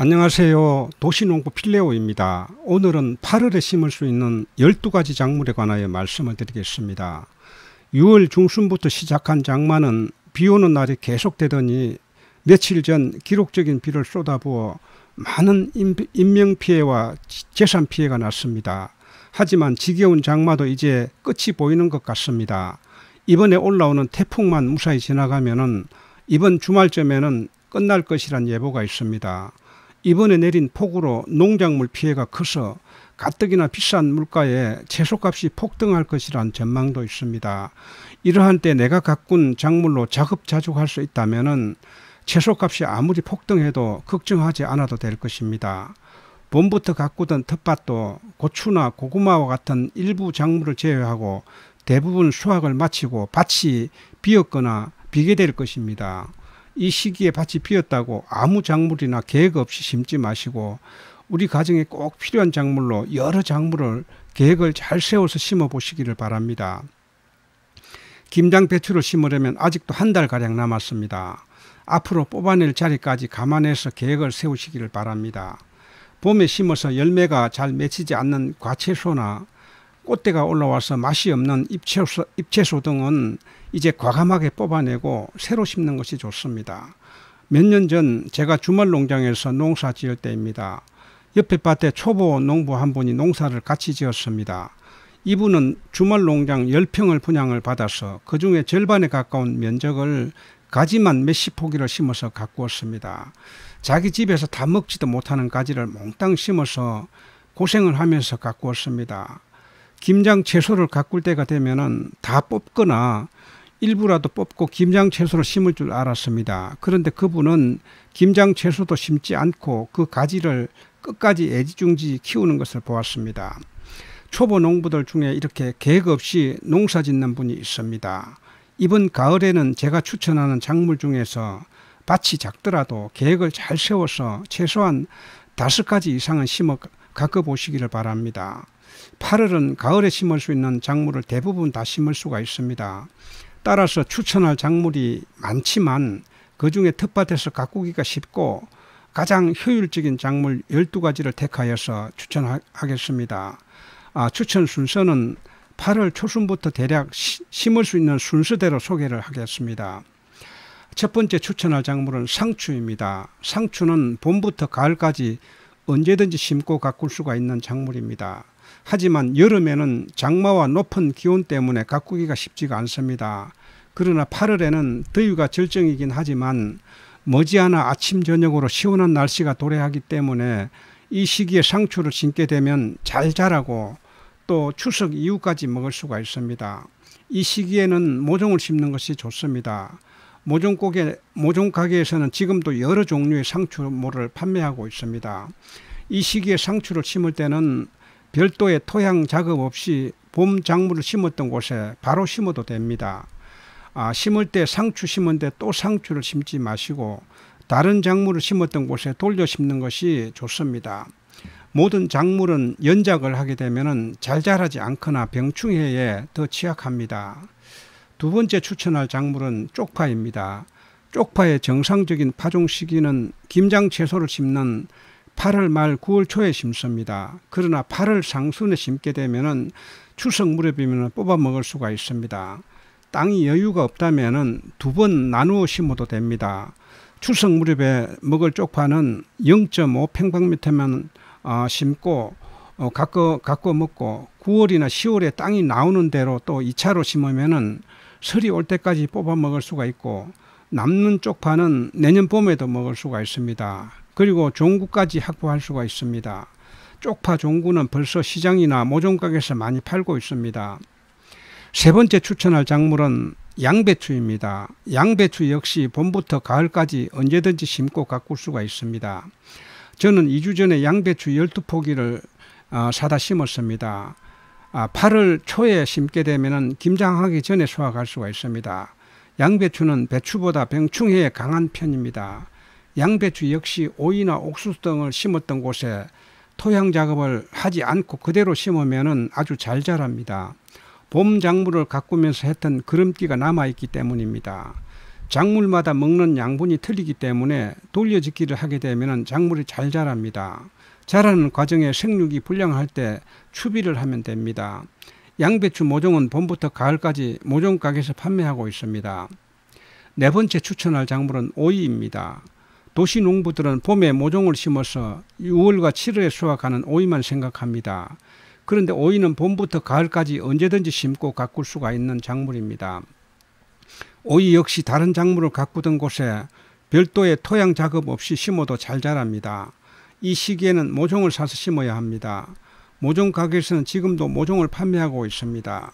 안녕하세요. 도시농구 필레오입니다. 오늘은 8월에 심을 수 있는 12가지 작물에 관하여 말씀을 드리겠습니다. 6월 중순부터 시작한 장마는 비 오는 날이 계속되더니 며칠 전 기록적인 비를 쏟아부어 많은 인명피해와 재산피해가 났습니다. 하지만 지겨운 장마도 이제 끝이 보이는 것 같습니다. 이번에 올라오는 태풍만 무사히 지나가면 은 이번 주말쯤에는 끝날 것이란 예보가 있습니다. 이번에 내린 폭우로 농작물 피해가 커서 가뜩이나 비싼 물가에 채소값이 폭등할 것이란 전망도 있습니다. 이러한 때 내가 가꾼 작물로 자급자족할 수 있다면 채소값이 아무리 폭등해도 걱정하지 않아도 될 것입니다. 봄부터 가꾸던 텃밭도 고추나 고구마와 같은 일부 작물을 제외하고 대부분 수확을 마치고 밭이 비었거나 비게 될 것입니다. 이 시기에 밭이 피었다고 아무 작물이나 계획 없이 심지 마시고 우리 가정에 꼭 필요한 작물로 여러 작물을 계획을 잘 세워서 심어 보시기를 바랍니다. 김장 배추를 심으려면 아직도 한 달가량 남았습니다. 앞으로 뽑아낼 자리까지 감안해서 계획을 세우시기를 바랍니다. 봄에 심어서 열매가 잘 맺히지 않는 과채소나 꽃대가 올라와서 맛이 없는 잎채소, 잎채소 등은 이제 과감하게 뽑아내고 새로 심는 것이 좋습니다. 몇 년 전 제가 주말 농장에서 농사 지을 때입니다. 옆에 밭에 초보 농부 한 분이 농사를 같이 지었습니다. 이분은 주말 농장 10평을 분양을 받아서 그 중에 절반에 가까운 면적을 가지만 몇십 포기를 심어서 가꾸었습니다. 자기 집에서 다 먹지도 못하는 가지를 몽땅 심어서 고생을 하면서 가꾸었습니다. 김장 채소를 가꿀 때가 되면은 다 뽑거나 일부라도 뽑고 김장 채소를 심을 줄 알았습니다. 그런데 그분은 김장 채소도 심지 않고 그 가지를 끝까지 애지중지 키우는 것을 보았습니다. 초보 농부들 중에 이렇게 계획 없이 농사 짓는 분이 있습니다. 이번 가을에는 제가 추천하는 작물 중에서 밭이 작더라도 계획을 잘 세워서 최소한 다섯 가지 이상은 심어 가꿔 보시기를 바랍니다. 8월은 가을에 심을 수 있는 작물을 대부분 다 심을 수가 있습니다. 따라서 추천할 작물이 많지만 그 중에 텃밭에서 가꾸기가 쉽고 가장 효율적인 작물 12가지를 택하여서 추천하겠습니다. 아, 추천 순서는 8월 초순부터 대략 시, 심을 수 있는 순서대로 소개를 하겠습니다. 첫 번째 추천할 작물은 상추입니다. 상추는 봄부터 가을까지 언제든지 심고 가꿀 수가 있는 작물입니다. 하지만 여름에는 장마와 높은 기온 때문에 가꾸기가 쉽지가 않습니다. 그러나 8월에는 더위가 절정이긴 하지만 머지않아 아침 저녁으로 시원한 날씨가 도래하기 때문에 이 시기에 상추를 심게 되면 잘 자라고 또 추석 이후까지 먹을 수가 있습니다. 이 시기에는 모종을 심는 것이 좋습니다. 모종고개, 모종가게에서는 지금도 여러 종류의 상추물을 판매하고 있습니다. 이 시기에 상추를 심을 때는 별도의 토양 작업 없이 봄 작물을 심었던 곳에 바로 심어도 됩니다. 아, 심을 때 상추 심은데 또 상추를 심지 마시고 다른 작물을 심었던 곳에 돌려 심는 것이 좋습니다. 모든 작물은 연작을 하게 되면 잘 자라지 않거나 병충해에 더 취약합니다. 두 번째 추천할 작물은 쪽파입니다. 쪽파의 정상적인 파종 시기는 김장 채소를 심는 8월 말 9월 초에 심습니다. 그러나 8월 상순에 심게 되면은 추석 무렵이면 뽑아 먹을 수가 있습니다. 땅이 여유가 없다면은 두 번 나누어 심어도 됩니다. 추석 무렵에 먹을 쪽파는 0.5 평방미터만 어, 심고 어, 가꿔 가꿔 먹고 9월이나 10월에 땅이 나오는 대로 또 2차로 심으면은 설이 올 때까지 뽑아 먹을 수가 있고 남는 쪽파는 내년 봄에도 먹을 수가 있습니다. 그리고 종구까지 확보할 수가 있습니다. 쪽파 종구는 벌써 시장이나 모종가게에서 많이 팔고 있습니다. 세 번째 추천할 작물은 양배추입니다. 양배추 역시 봄부터 가을까지 언제든지 심고 가꿀 수가 있습니다. 저는 2주 전에 양배추 12포기를 어, 사다 심었습니다. 아, 8월 초에 심게 되면 김장하기 전에 수확할 수가 있습니다. 양배추는 배추보다 병충해에 강한 편입니다. 양배추 역시 오이나 옥수수 등을 심었던 곳에 토양 작업을 하지 않고 그대로 심으면 아주 잘 자랍니다. 봄 작물을 가꾸면서 했던 그름기가 남아있기 때문입니다. 작물마다 먹는 양분이 틀리기 때문에 돌려짓기를 하게 되면 작물이 잘 자랍니다. 자라는 과정에 생육이 불량할 때 추비를 하면 됩니다. 양배추 모종은 봄부터 가을까지 모종가게에서 판매하고 있습니다. 네 번째 추천할 작물은 오이입니다. 도시 농부들은 봄에 모종을 심어서 6월과 7월에 수확하는 오이만 생각합니다. 그런데 오이는 봄부터 가을까지 언제든지 심고 가꿀 수가 있는 작물입니다. 오이 역시 다른 작물을 가꾸던 곳에 별도의 토양 작업 없이 심어도 잘 자랍니다. 이 시기에는 모종을 사서 심어야 합니다. 모종 가게에서는 지금도 모종을 판매하고 있습니다.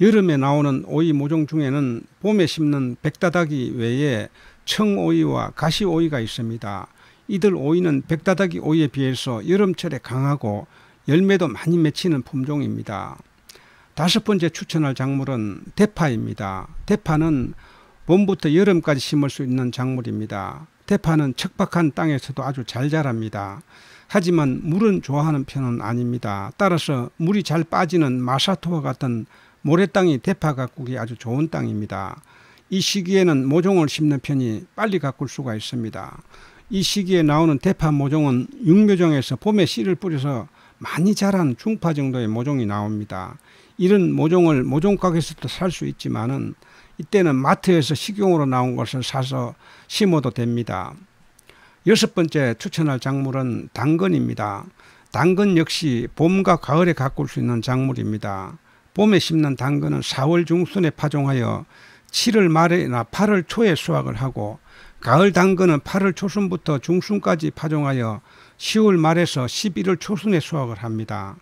여름에 나오는 오이 모종 중에는 봄에 심는 백다다기 외에 청오이와 가시오이가 있습니다. 이들 오이는 백다다기 오이에 비해서 여름철에 강하고 열매도 많이 맺히는 품종입니다. 다섯 번째 추천할 작물은 대파입니다. 대파는 봄부터 여름까지 심을 수 있는 작물입니다. 대파는 척박한 땅에서도 아주 잘 자랍니다. 하지만 물은 좋아하는 편은 아닙니다. 따라서 물이 잘 빠지는 마사토와 같은 모래 땅이 대파 가꾸기 아주 좋은 땅입니다. 이 시기에는 모종을 심는 편이 빨리 가꿀 수가 있습니다. 이 시기에 나오는 대파 모종은 육묘정에서 봄에 씨를 뿌려서 많이 자란 중파 정도의 모종이 나옵니다. 이런 모종을 모종가에서도살 수 있지만은 이때는 마트에서 식용으로 나온 것을 사서 심어도 됩니다. 여섯 번째 추천할 작물은 당근입니다. 당근 역시 봄과 가을에 가꿀 수 있는 작물입니다. 봄에 심는 당근은 4월 중순에 파종하여 7월 말이나 8월 초에 수확을 하고 가을 당근은 8월 초순부터 중순까지 파종하여 10월 말에서 11월 초순에 수확을 합니다.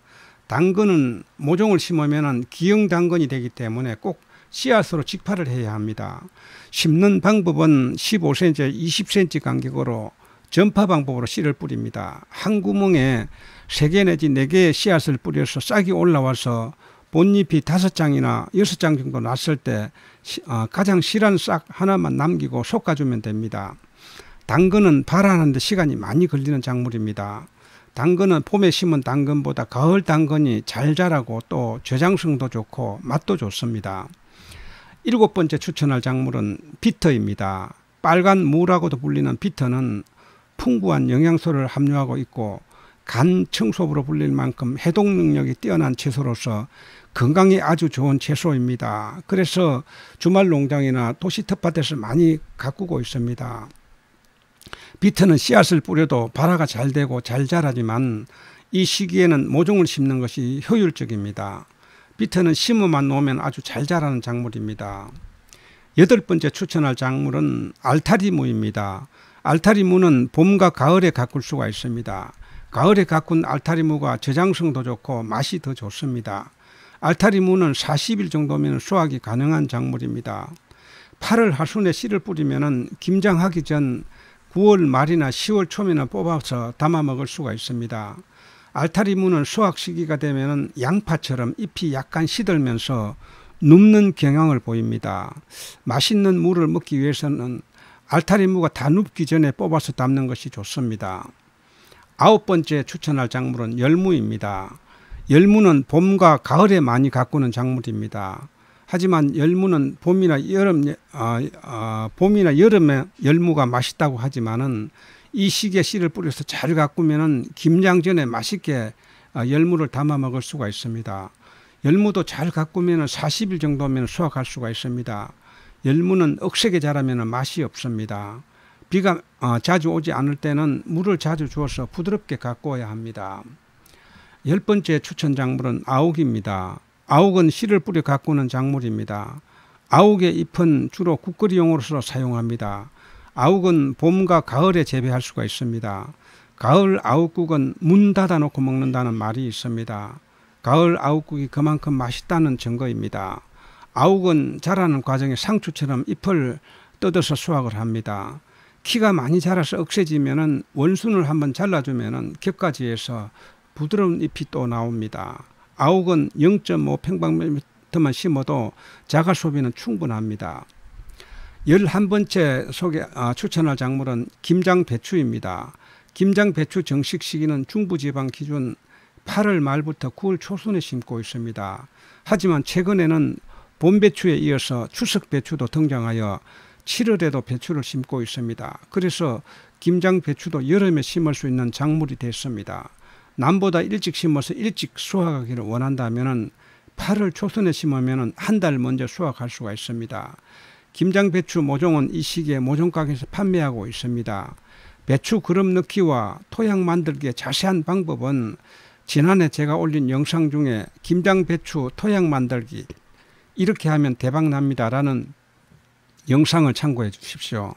당근은 모종을 심으면 기형 당근이 되기 때문에 꼭 씨앗으로 직파를 해야 합니다. 심는 방법은 15cm, 20cm 간격으로 전파 방법으로 씨를 뿌립니다. 한 구멍에 3개 내지 4개의 씨앗을 뿌려서 싹이 올라와서 본잎이 5장이나 6장 정도 났을 때 어, 가장 실한 싹 하나만 남기고 솎아주면 됩니다. 당근은 발하는데 시간이 많이 걸리는 작물입니다. 당근은 봄에 심은 당근보다 가을 당근이 잘 자라고 또 저장성도 좋고 맛도 좋습니다. 일곱 번째 추천할 작물은 비터입니다. 빨간 무라고도 불리는 비터는 풍부한 영양소를 함유하고 있고 간 청소부로 불릴 만큼 해독 능력이 뛰어난 채소로서 건강에 아주 좋은 채소입니다. 그래서 주말 농장이나 도시 텃밭에서 많이 가꾸고 있습니다. 비트는 씨앗을 뿌려도 발화가 잘 되고 잘 자라지만 이 시기에는 모종을 심는 것이 효율적입니다. 비트는심어만 놓으면 아주 잘 자라는 작물입니다. 여덟 번째 추천할 작물은 알타리무입니다. 알타리무는 봄과 가을에 가꿀 수가 있습니다. 가을에 가꾼 알타리무가 저장성도 좋고 맛이 더 좋습니다. 알타리무는 40일 정도면 수확이 가능한 작물입니다. 8월 하순에 씨를 뿌리면 김장하기 전 9월 말이나 10월 초면에 뽑아서 담아 먹을 수가 있습니다. 알타리무는 수확 시기가 되면 양파처럼 잎이 약간 시들면서 눕는 경향을 보입니다. 맛있는 무를 먹기 위해서는 알타리무가 다 눕기 전에 뽑아서 담는 것이 좋습니다. 아홉 번째 추천할 작물은 열무입니다. 열무는 봄과 가을에 많이 가꾸는 작물입니다. 하지만 열무는 봄이나 여름 아, 아, 봄이나 여름에 열무가 맛있다고 하지만은 이 시기에 씨를 뿌려서 잘 가꾸면은 김장전에 맛있게 어, 열무를 담아 먹을 수가 있습니다. 열무도 잘 가꾸면 은 40일 정도면 수확할 수가 있습니다. 열무는 억세게 자라면 맛이 없습니다. 비가 어, 자주 오지 않을 때는 물을 자주 주어서 부드럽게 가꾸어야 합니다. 열 번째 추천 작물은 아욱입니다. 아욱은 씨를 뿌려 가꾸는 작물입니다. 아욱의 잎은 주로 국거리용으로 사용합니다. 아욱은 봄과 가을에 재배할 수가 있습니다. 가을 아욱국은 문 닫아놓고 먹는다는 말이 있습니다. 가을 아욱국이 그만큼 맛있다는 증거입니다. 아욱은 자라는 과정에 상추처럼 잎을 뜯어서 수확을 합니다. 키가 많이 자라서 억세지면은 원순을 한번 잘라주면은 겹가지에서 부드러운 잎이 또 나옵니다. 아욱은 0.5 평방미터만 심어도 자가 소비는 충분합니다. 열한번째 소개 아, 추천할 작물은 김장 배추입니다. 김장 배추 정식 시기는 중부지방 기준 8월 말부터 9월 초순에 심고 있습니다. 하지만 최근에는 봄배추에 이어서 추석배추도 등장하여 7월에도 배추를 심고 있습니다. 그래서 김장 배추도 여름에 심을 수 있는 작물이 됐습니다. 남보다 일찍 심어서 일찍 수확하기를 원한다면 8월 초순에 심으면 한 달 먼저 수확할 수가 있습니다. 김장 배추 모종은 이 시기에 모종가게에서 판매하고 있습니다. 배추 그름 넣기와 토양 만들기의 자세한 방법은 지난해 제가 올린 영상 중에 김장 배추 토양 만들기 이렇게 하면 대박 납니다라는 영상을 참고해 주십시오.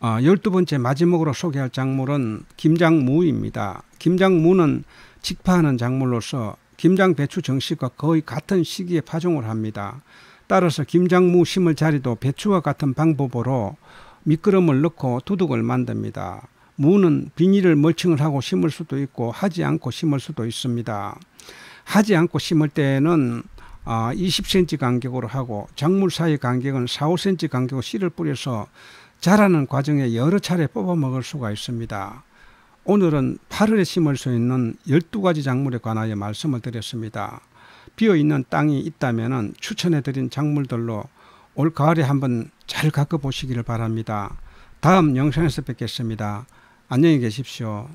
어, 1번째 마지막으로 소개할 작물은 김장무입니다. 김장무는 직파하는 작물로서 김장 배추 정식과 거의 같은 시기에 파종을 합니다. 따라서 김장무 심을 자리도 배추와 같은 방법으로 미끄럼을 넣고 두둑을 만듭니다. 무는 비닐을 멀칭을 하고 심을 수도 있고 하지 않고 심을 수도 있습니다. 하지 않고 심을 때에는 20cm 아, 간격으로 하고 작물 사이 간격은 4, 5cm 간격으로 씨를 뿌려서 자라는 과정에 여러 차례 뽑아 먹을 수가 있습니다. 오늘은 8월에 심을 수 있는 12가지 작물에 관하여 말씀을 드렸습니다. 비어 있는 땅이 있다면은 추천해 드린 작물들로 올 가을에 한번 잘 가꿔 보시기를 바랍니다. 다음 영상에서 뵙겠습니다. 안녕히 계십시오.